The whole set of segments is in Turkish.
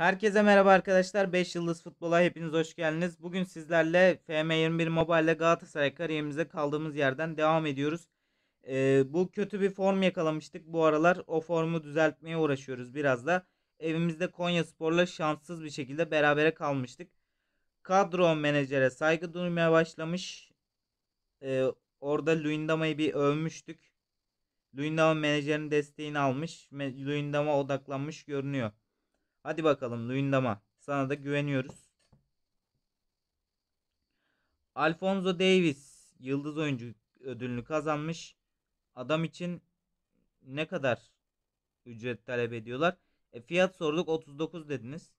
Herkese merhaba arkadaşlar. 5 Yıldız Futbol'a hepiniz hoş geldiniz. Bugün sizlerle FM21 Mobile ile Galatasaray kariyerimize kaldığımız yerden devam ediyoruz. Ee, bu kötü bir form yakalamıştık bu aralar. O formu düzeltmeye uğraşıyoruz biraz da. Evimizde Konya Spor'la şanssız bir şekilde berabere kalmıştık. Kadro menajere saygı duymaya başlamış. Ee, orada Luyendama'yı bir övmüştük. Luyendama menajerin desteğini almış. Luyendama odaklanmış görünüyor. Hadi bakalım Luyendama. Sana da güveniyoruz. Alfonso Davis yıldız oyuncu ödülünü kazanmış. Adam için ne kadar ücret talep ediyorlar? E, fiyat sorduk 39 dediniz.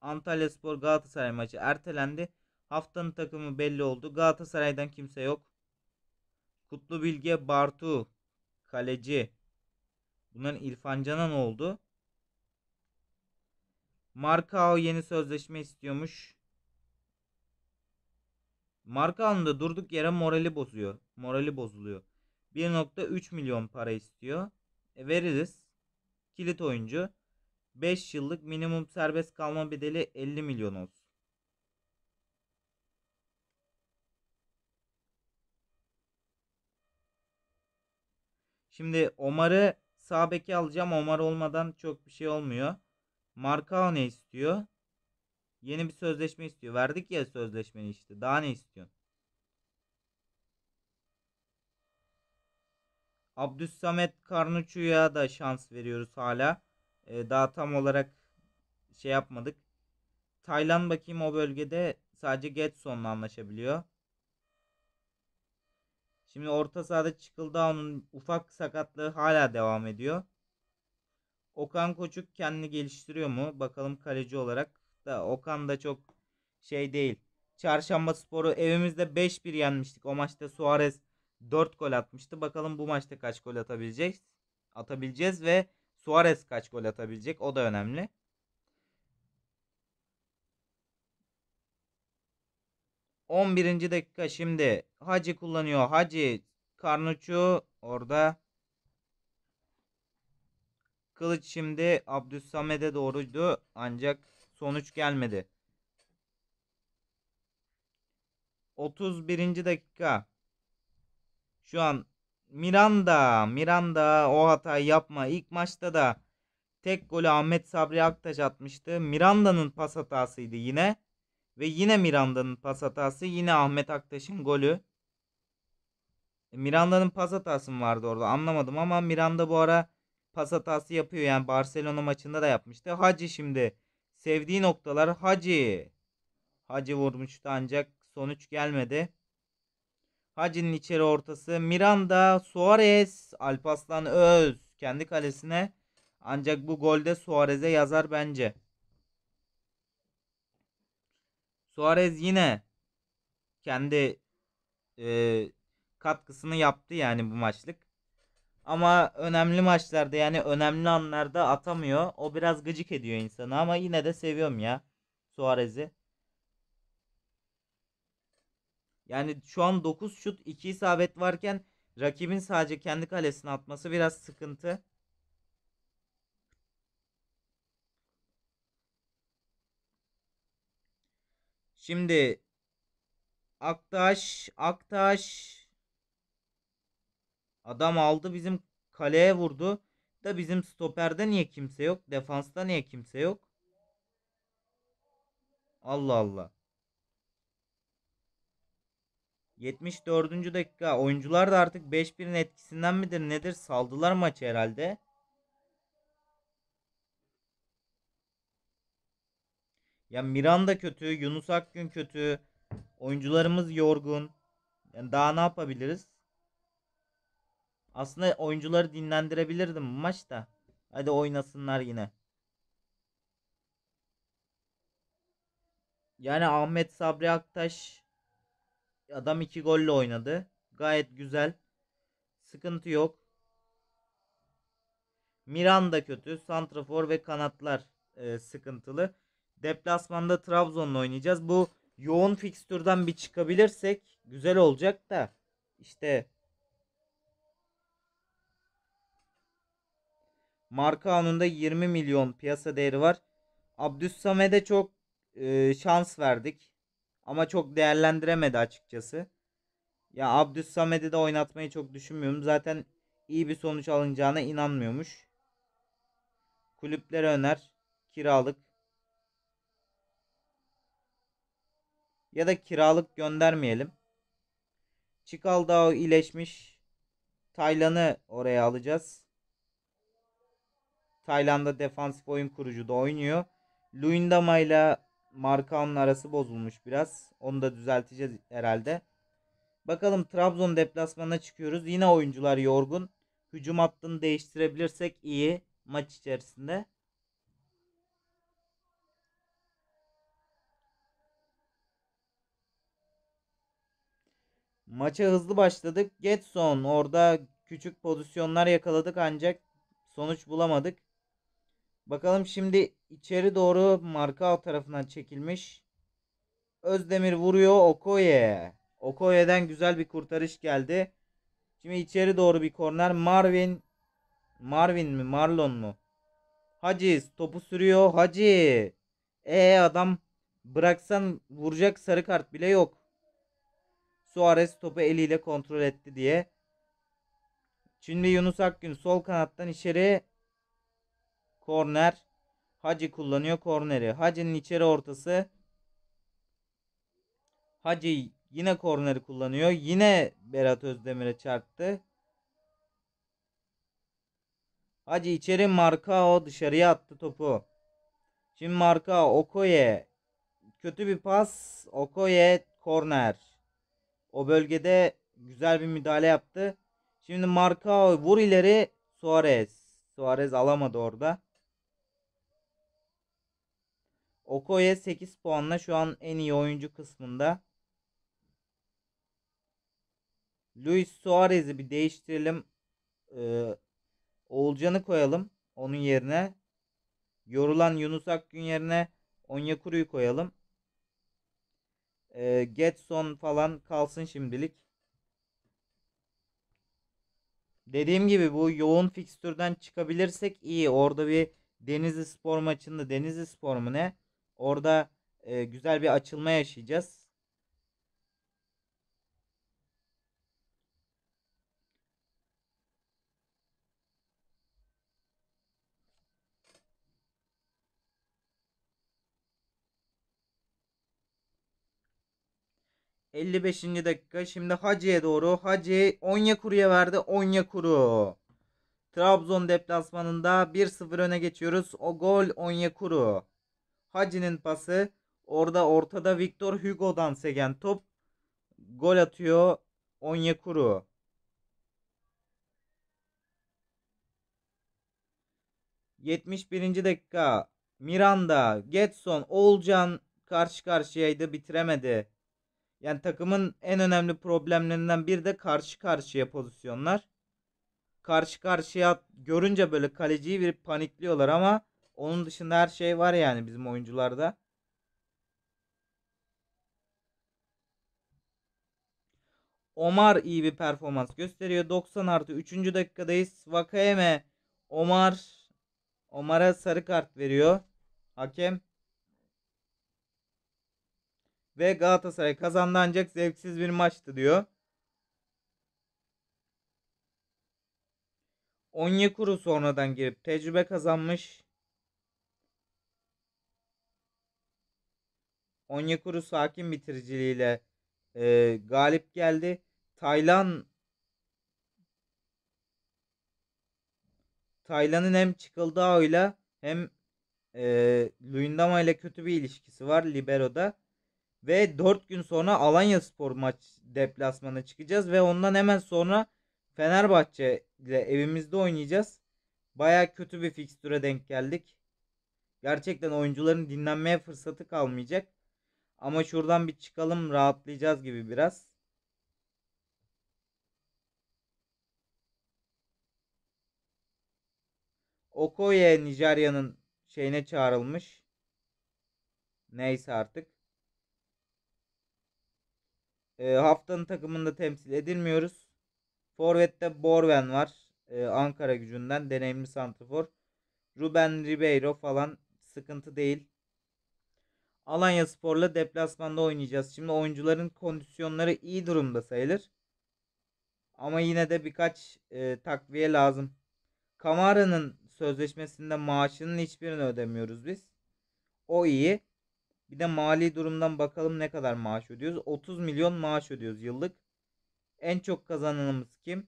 Antalya Spor Galatasaray maçı ertelendi. Haftanın takımı belli oldu. Galatasaray'dan kimse yok. Kutlu Bilge Bartu kaleci. Bunların İrfan Canan oldu. Markao yeni sözleşme istiyormuş. Markao'nun da durduk yere morali bozuyor. Morali bozuluyor. 1.3 milyon para istiyor. E, veririz. Kilit oyuncu. 5 yıllık minimum serbest kalma bedeli 50 milyon olsun. Şimdi Omar'ı sağ beke alacağım. Omar olmadan çok bir şey olmuyor. Marka ne istiyor? Yeni bir sözleşme istiyor. Verdik ya sözleşmeni işte. Daha ne istiyor? Abdüssamet Karnuçu'ya da şans veriyoruz hala. Ee, daha tam olarak şey yapmadık. Taylan bakayım o bölgede sadece Getson'la anlaşabiliyor. Şimdi orta sahada Çıkıldağ'ın ufak sakatlığı hala devam ediyor. Okan Koçuk kendini geliştiriyor mu? Bakalım kaleci olarak da Okan da çok şey değil. Çarşamba sporu evimizde 5-1 yenmiştik. O maçta Suarez 4 gol atmıştı. Bakalım bu maçta kaç gol atabileceğiz? Atabileceğiz ve Suarez kaç gol atabilecek? O da önemli. On birinci dakika şimdi Hacı kullanıyor. Hacı Karnuçu orada Kılıç şimdi Abdüssamed'e doğruydu ancak sonuç gelmedi. 31. dakika. Şu an Miranda, Miranda o hatayı yapma. İlk maçta da tek golü Ahmet Sabri Aktaş atmıştı. Miranda'nın pas hatasıydı yine. Ve yine Miranda'nın pas hatası, yine Ahmet Aktaş'ın golü. E, Miranda'nın pas hatası mı vardı orada anlamadım ama Miranda bu ara pas hatası yapıyor. Yani Barcelona maçında da yapmıştı. Hacı şimdi sevdiği noktalar Hacı. Hacı vurmuştu ancak sonuç gelmedi. Hacı'nın içeri ortası Miranda, Suarez, Alpaslan Öz kendi kalesine. Ancak bu golde Suarez'e yazar bence. Suarez yine kendi e, katkısını yaptı yani bu maçlık. Ama önemli maçlarda yani önemli anlarda atamıyor. O biraz gıcık ediyor insanı ama yine de seviyorum ya Suarez'i. Yani şu an 9 şut 2 isabet varken rakibin sadece kendi kalesine atması biraz sıkıntı. Şimdi Aktaş, Aktaş Adam aldı bizim kaleye vurdu. Da bizim stoperde niye kimse yok? Defansta niye kimse yok? Allah Allah. 74. dakika oyuncular da artık 5-1'in etkisinden midir nedir saldılar maçı herhalde. Ya Miran da kötü, Yunus Akgün kötü. Oyuncularımız yorgun. Yani daha ne yapabiliriz? Aslında oyuncuları dinlendirebilirdim maçta. Hadi oynasınlar yine. Yani Ahmet Sabri Aktaş adam iki golle oynadı. Gayet güzel. Sıkıntı yok. Miranda kötü. Santrafor ve kanatlar e, sıkıntılı. Deplasmanda Trabzon'la oynayacağız. Bu yoğun fikstürden bir çıkabilirsek güzel olacak da İşte. Marka anında 20 milyon piyasa değeri var. Abdüssamed'e çok e, şans verdik. Ama çok değerlendiremedi açıkçası. Ya Abdüssamed'i de oynatmayı çok düşünmüyorum. Zaten iyi bir sonuç alınacağına inanmıyormuş. Kulüplere öner. Kiralık. Ya da kiralık göndermeyelim. Çikaldao iyileşmiş. Taylan'ı oraya alacağız. Tayland'da defansif oyun kurucu da oynuyor. Luindama ile Markao'nun arası bozulmuş biraz. Onu da düzelteceğiz herhalde. Bakalım Trabzon deplasmanına çıkıyoruz. Yine oyuncular yorgun. Hücum hattını değiştirebilirsek iyi maç içerisinde. Maça hızlı başladık. Getson orada küçük pozisyonlar yakaladık ancak sonuç bulamadık. Bakalım şimdi içeri doğru marka alt tarafından çekilmiş. Özdemir vuruyor Okoye. Okoye'den güzel bir kurtarış geldi. Şimdi içeri doğru bir korner. Marvin Marvin mi Marlon mu? Haciz topu sürüyor. Hacı. E adam bıraksan vuracak sarı kart bile yok. Suarez topu eliyle kontrol etti diye. Şimdi Yunus Akgün sol kanattan içeri Korner. Hacı kullanıyor korneri. Hacı'nın içeri ortası. Hacı yine korneri kullanıyor. Yine Berat Özdemir'e çarptı. Hacı içeri Markao dışarıya attı topu. Şimdi Markao Okoye. Kötü bir pas. Okoye korner. O bölgede güzel bir müdahale yaptı. Şimdi Markao vur ileri Suarez. Suarez alamadı orada. Okoye 8 puanla şu an en iyi oyuncu kısmında. Luis Suarez'i bir değiştirelim. Ee, Oğulcan'ı koyalım onun yerine. Yorulan Yunus Akgün yerine Onyekuru'yu koyalım. Ee, Getson falan kalsın şimdilik. Dediğim gibi bu yoğun fikstürden çıkabilirsek iyi. Orada bir Denizli Spor maçında Denizli Spor mu ne? Orada e, güzel bir açılma yaşayacağız. Elli beşinci dakika. Şimdi Hacı'ye doğru. Hacı kuruya verdi. kuru. Trabzon deplasmanında 1-0 öne geçiyoruz. O gol kuru. Hacı'nin pası. Orada ortada Victor Hugo'dan segen top. Gol atıyor Onyekuru. kuru birinci dakika. Miranda, Getson, Olcan karşı karşıyaydı bitiremedi. Yani takımın en önemli problemlerinden biri de karşı karşıya pozisyonlar. Karşı karşıya görünce böyle kaleciyi bir panikliyorlar ama onun dışında her şey var yani bizim oyuncularda. Omar iyi bir performans gösteriyor. 90 artı 3. dakikadayız. Vakayeme Omar Omar'a sarı kart veriyor. Hakem. Ve Galatasaray kazandı ancak zevksiz bir maçtı diyor. Onyekuru sonradan girip tecrübe kazanmış. Onyekuru sakin bitiriciliğiyle e, galip geldi. Taylan Taylan'ın hem Çıkıldao'yla hem e, Luyendama ile kötü bir ilişkisi var Libero'da. Ve 4 gün sonra Alanya Spor maç deplasmana çıkacağız. Ve ondan hemen sonra Fenerbahçe ile evimizde oynayacağız. Baya kötü bir fikstüre denk geldik. Gerçekten oyuncuların dinlenmeye fırsatı kalmayacak. Ama şuradan bir çıkalım rahatlayacağız gibi biraz. Okoye Nijerya'nın şeyine çağrılmış. Neyse artık. E, haftanın takımında temsil edilmiyoruz. Forvet'te Borven var. E, Ankara gücünden deneyimli santrafor. Ruben Ribeiro falan sıkıntı değil. Alanya Spor'la deplasmanda oynayacağız. Şimdi oyuncuların kondisyonları iyi durumda sayılır. Ama yine de birkaç e, takviye lazım. Kamara'nın sözleşmesinde maaşının hiçbirini ödemiyoruz biz. O iyi. Bir de mali durumdan bakalım ne kadar maaş ödüyoruz. 30 milyon maaş ödüyoruz yıllık. En çok kazananımız kim?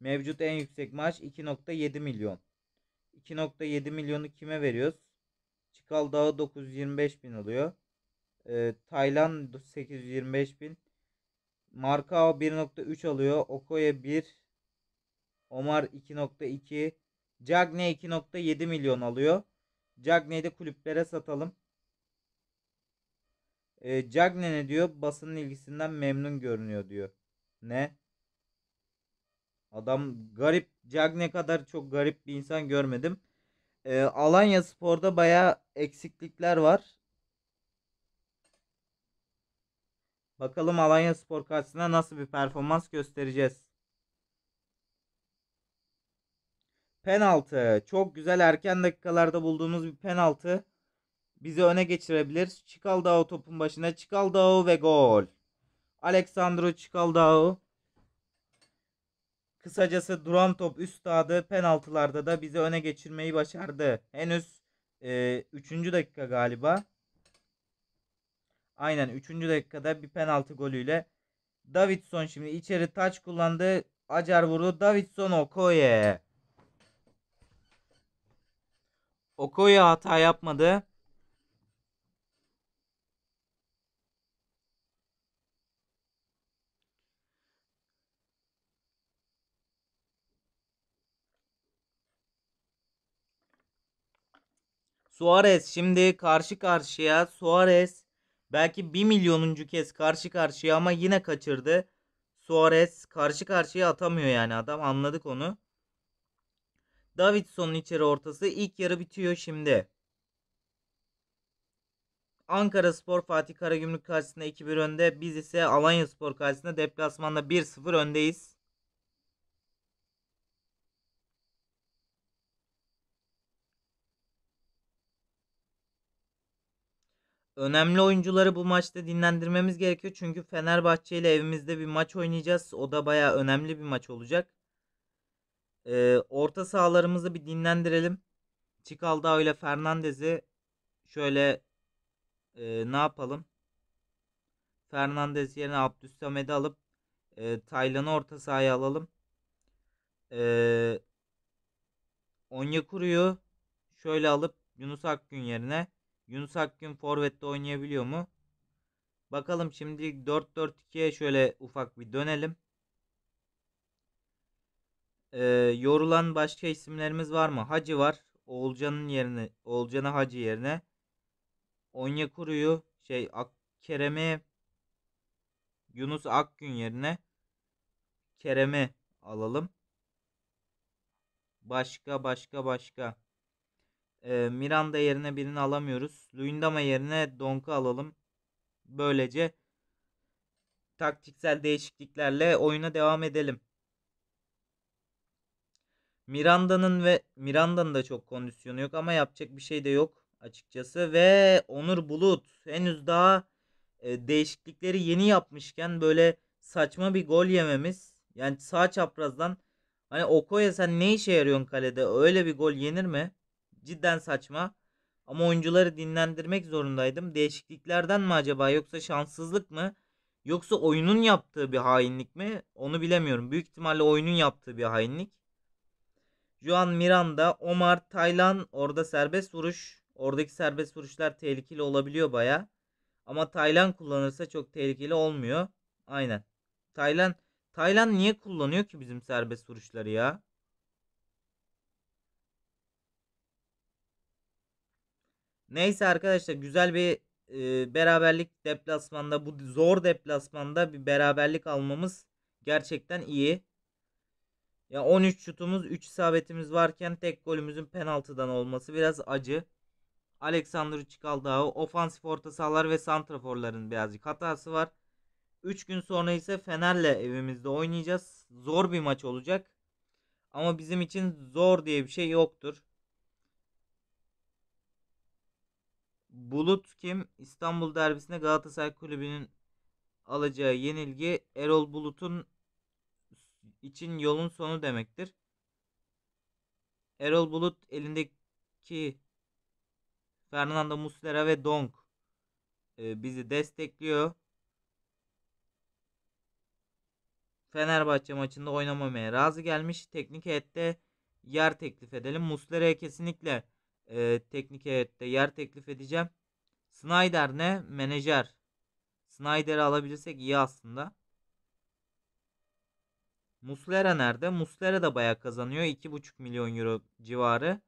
Mevcut en yüksek maaş 2.7 milyon. 2.7 milyonu kime veriyoruz? Portakal Dağı 925 bin alıyor. E, Tayland 825 bin. Markao 1.3 alıyor. Okoye 1. Omar 2.2. Cagne 2.7 milyon alıyor. Cagne'yi de kulüplere satalım. E, Cagne ne diyor? Basının ilgisinden memnun görünüyor diyor. Ne? Adam garip Cagne kadar çok garip bir insan görmedim. E, Alanya Spor'da baya eksiklikler var. Bakalım Alanya Spor karşısında nasıl bir performans göstereceğiz. Penaltı. Çok güzel erken dakikalarda bulduğumuz bir penaltı. Bizi öne geçirebilir. Çıkaldao topun başına. Çıkaldao ve gol. Alexandro Çıkaldao Kısacası duran top üstadı penaltılarda da bizi öne geçirmeyi başardı. Henüz e, dakika galiba. Aynen 3. dakikada bir penaltı golüyle Davidson şimdi içeri taç kullandı. Acar vurdu. Davidson Okoye. Okoye hata yapmadı. Suarez şimdi karşı karşıya. Suarez belki 1 milyonuncu kez karşı karşıya ama yine kaçırdı. Suarez karşı karşıya atamıyor yani adam anladık onu. Davidson'un içeri ortası ilk yarı bitiyor şimdi. Ankara Spor Fatih Karagümrük karşısında 2-1 önde. Biz ise Alanya Spor karşısında deplasmanda 1-0 öndeyiz. önemli oyuncuları bu maçta dinlendirmemiz gerekiyor. Çünkü Fenerbahçe ile evimizde bir maç oynayacağız. O da baya önemli bir maç olacak. Ee, orta sahalarımızı bir dinlendirelim. Çikaldao öyle Fernandez'i şöyle e, ne yapalım? Fernandez yerine Abdüssamed'i alıp e, Taylan'ı orta sahaya alalım. E, Onyekuru'yu şöyle alıp Yunus Akgün yerine Yunus Akgün forvette oynayabiliyor mu? Bakalım şimdi 4-4-2'ye şöyle ufak bir dönelim. Ee, yorulan başka isimlerimiz var mı? Hacı var. Oğulcan'ın yerine Oğulcan'ı Hacı yerine Onyekuru'yu şey Ak Kerem'i Yunus Akgün yerine Kereme alalım. Başka başka başka. E, Miranda yerine birini alamıyoruz. Luyendama yerine Donk'u alalım. Böylece taktiksel değişikliklerle oyuna devam edelim. Miranda'nın ve Miranda'nın da çok kondisyonu yok ama yapacak bir şey de yok açıkçası ve Onur Bulut henüz daha e, değişiklikleri yeni yapmışken böyle saçma bir gol yememiz yani sağ çaprazdan hani O'koya sen ne işe yarıyorsun kalede öyle bir gol yenir mi? cidden saçma. Ama oyuncuları dinlendirmek zorundaydım. Değişikliklerden mi acaba yoksa şanssızlık mı? Yoksa oyunun yaptığı bir hainlik mi? Onu bilemiyorum. Büyük ihtimalle oyunun yaptığı bir hainlik. Juan Miranda, Omar, Taylan orada serbest vuruş. Oradaki serbest vuruşlar tehlikeli olabiliyor baya. Ama Taylan kullanırsa çok tehlikeli olmuyor. Aynen. Taylan Taylan niye kullanıyor ki bizim serbest vuruşları ya? Neyse arkadaşlar güzel bir e, beraberlik deplasmanda bu zor deplasmanda bir beraberlik almamız gerçekten iyi. Ya 13 şutumuz 3 isabetimiz varken tek golümüzün penaltıdan olması biraz acı. Alexander Çikaldağı ofansif orta sahalar ve santraforların birazcık hatası var. 3 gün sonra ise Fener'le evimizde oynayacağız. Zor bir maç olacak. Ama bizim için zor diye bir şey yoktur. Bulut kim? İstanbul derbisinde Galatasaray Kulübü'nün alacağı yenilgi Erol Bulut'un için yolun sonu demektir. Erol Bulut elindeki Fernando Muslera ve Donk e, bizi destekliyor. Fenerbahçe maçında oynamamaya razı gelmiş. Teknik heyette yer teklif edelim. Muslera'ya kesinlikle e, teknik heyette yer teklif edeceğim. Snyder ne? Menajer. Snyder'i alabilirsek iyi aslında. Muslera nerede? Muslera da bayağı kazanıyor. 2,5 milyon euro civarı.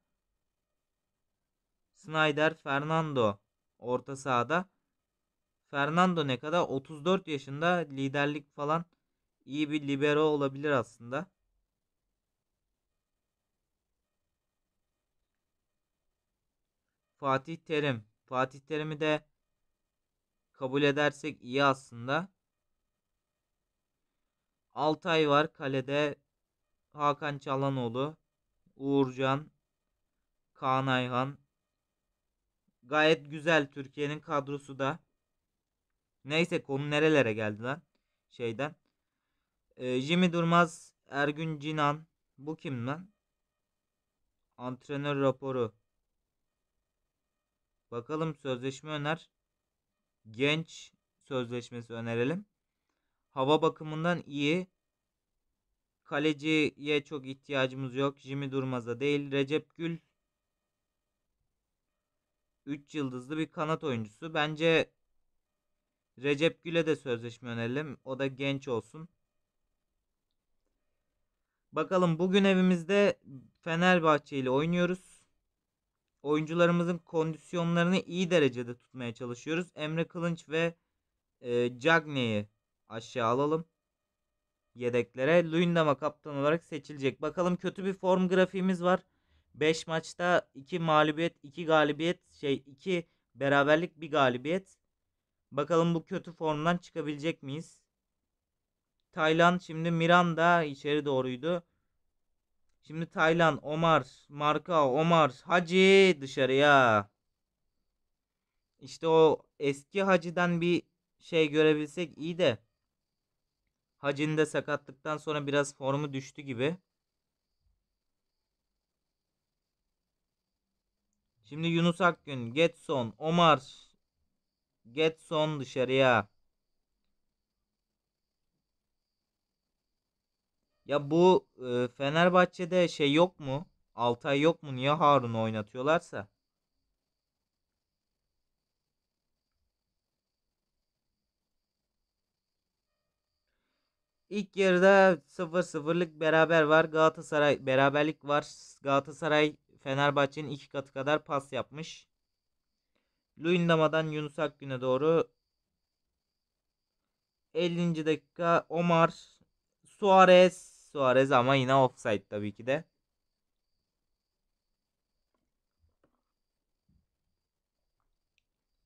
Snyder, Fernando orta sahada. Fernando ne kadar? 34 yaşında liderlik falan iyi bir libero olabilir aslında. Fatih Terim. Fatih Terim'i de kabul edersek iyi aslında. Altay var kalede. Hakan Çalanoğlu, Uğurcan, Kaan Ayhan. Gayet güzel Türkiye'nin kadrosu da. Neyse konu nerelere geldi lan şeyden. E, Jimmy Durmaz, Ergün Cinan. Bu kim lan? Antrenör raporu. Bakalım sözleşme öner. Genç sözleşmesi önerelim. Hava bakımından iyi. Kaleciye çok ihtiyacımız yok. Jimmy Durmaz'a değil. Recep Gül 3 yıldızlı bir kanat oyuncusu. Bence Recep Gül'e de sözleşme önerelim. O da genç olsun. Bakalım bugün evimizde Fenerbahçe ile oynuyoruz. Oyuncularımızın kondisyonlarını iyi derecede tutmaya çalışıyoruz. Emre Kılınç ve e, Cagney'i aşağı alalım. Yedeklere Luyendama kaptan olarak seçilecek. Bakalım kötü bir form grafiğimiz var. 5 maçta 2 mağlubiyet, 2 galibiyet, şey 2 beraberlik, 1 galibiyet. Bakalım bu kötü formdan çıkabilecek miyiz? Tayland şimdi Miranda içeri doğruydu. Şimdi Taylan, Omar, Marka, Omar, Hacı dışarıya. İşte o eski Hacı'dan bir şey görebilsek iyi de. Hacı'nın de sakatlıktan sonra biraz formu düştü gibi. Şimdi Yunus Akgün, Getson, Omar, Getson dışarıya. Ya bu e, Fenerbahçe'de şey yok mu? Altay yok mu? Niye Harun'u oynatıyorlarsa? İlk yarıda 0-0'lık beraber var. Galatasaray beraberlik var. Galatasaray Fenerbahçe'nin iki katı kadar pas yapmış. Luyendama'dan Yunus Akgün'e doğru 50. dakika Omar Suarez Suarez ama yine offside tabii ki de.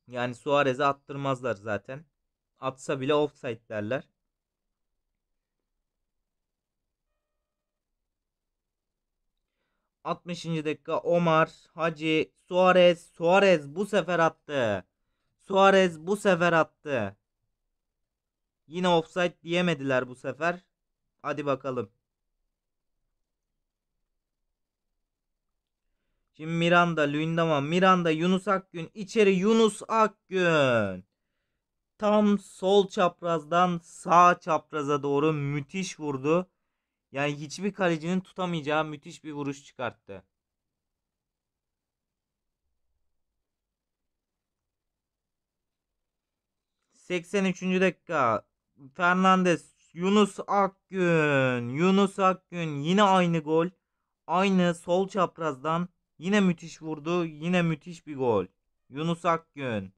Yani Suarez'e attırmazlar zaten. Atsa bile offside derler. Altmışıncı dakika Omar, Hacı, Suarez, Suarez bu sefer attı. Suarez bu sefer attı. Yine offside diyemediler bu sefer. Hadi bakalım. Şimdi Miranda, Lündama, Miranda, Yunus Akgün. içeri Yunus Akgün. Tam sol çaprazdan sağ çapraza doğru müthiş vurdu. Yani hiçbir kalecinin tutamayacağı müthiş bir vuruş çıkarttı. ...83. dakika... ...Fernandez... ...Yunus Akgün... ...Yunus Akgün yine aynı gol... ...aynı sol çaprazdan Yine müthiş vurdu. Yine müthiş bir gol. Yunus Akgün.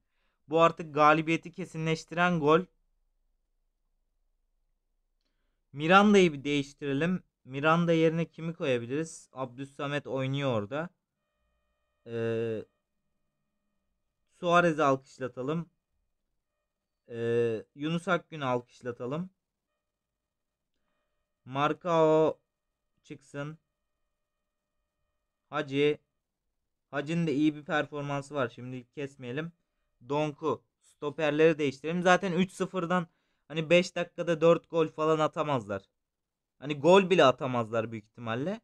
Bu artık galibiyeti kesinleştiren gol. Miranda'yı bir değiştirelim. Miranda yerine kimi koyabiliriz? Abdüssamet oynuyor orada. Ee, Suarez'i alkışlatalım. Ee, Yunus Akgün'ü alkışlatalım. Markao çıksın. Hacı Hacı'nın da iyi bir performansı var. Şimdi kesmeyelim. Donku. Stoperleri değiştirelim. Zaten 3-0'dan hani 5 dakikada 4 gol falan atamazlar. Hani gol bile atamazlar büyük ihtimalle.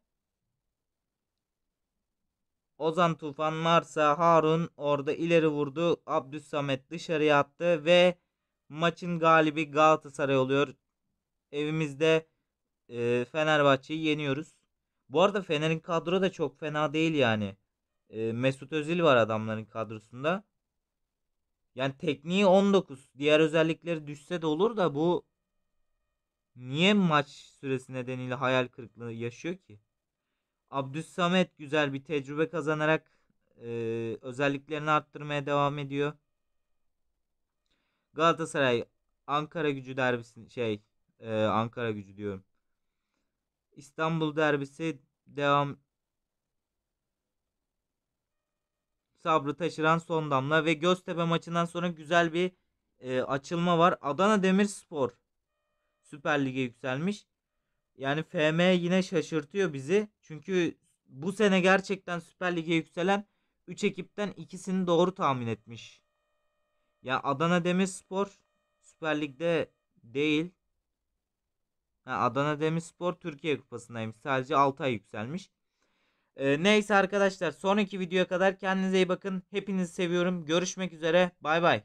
Ozan Tufan, Marsa, Harun orada ileri vurdu. Samet dışarıya attı ve maçın galibi Galatasaray oluyor. Evimizde e, Fenerbahçe'yi yeniyoruz. Bu arada Fener'in kadro da çok fena değil yani. E, Mesut Özil var adamların kadrosunda. Yani tekniği 19. Diğer özellikleri düşse de olur da bu niye maç süresi nedeniyle hayal kırıklığı yaşıyor ki? Abdüs güzel bir tecrübe kazanarak e, özelliklerini arttırmaya devam ediyor. Galatasaray Ankara Gücü derbisi şey e, Ankara Gücü diyorum. İstanbul derbisi devam sabrı taşıran son damla ve Göztepe maçından sonra güzel bir e, açılma var. Adana Demirspor Süper Lig'e yükselmiş. Yani FM yine şaşırtıyor bizi. Çünkü bu sene gerçekten Süper Lig'e yükselen 3 ekipten ikisini doğru tahmin etmiş. Ya Adana Demirspor Süper Lig'de değil. Ha, Adana Demirspor Türkiye Kupası'ndaymış. Sadece 6 ay yükselmiş. Ee, neyse arkadaşlar sonraki videoya kadar kendinize iyi bakın. Hepinizi seviyorum. Görüşmek üzere. Bay bay.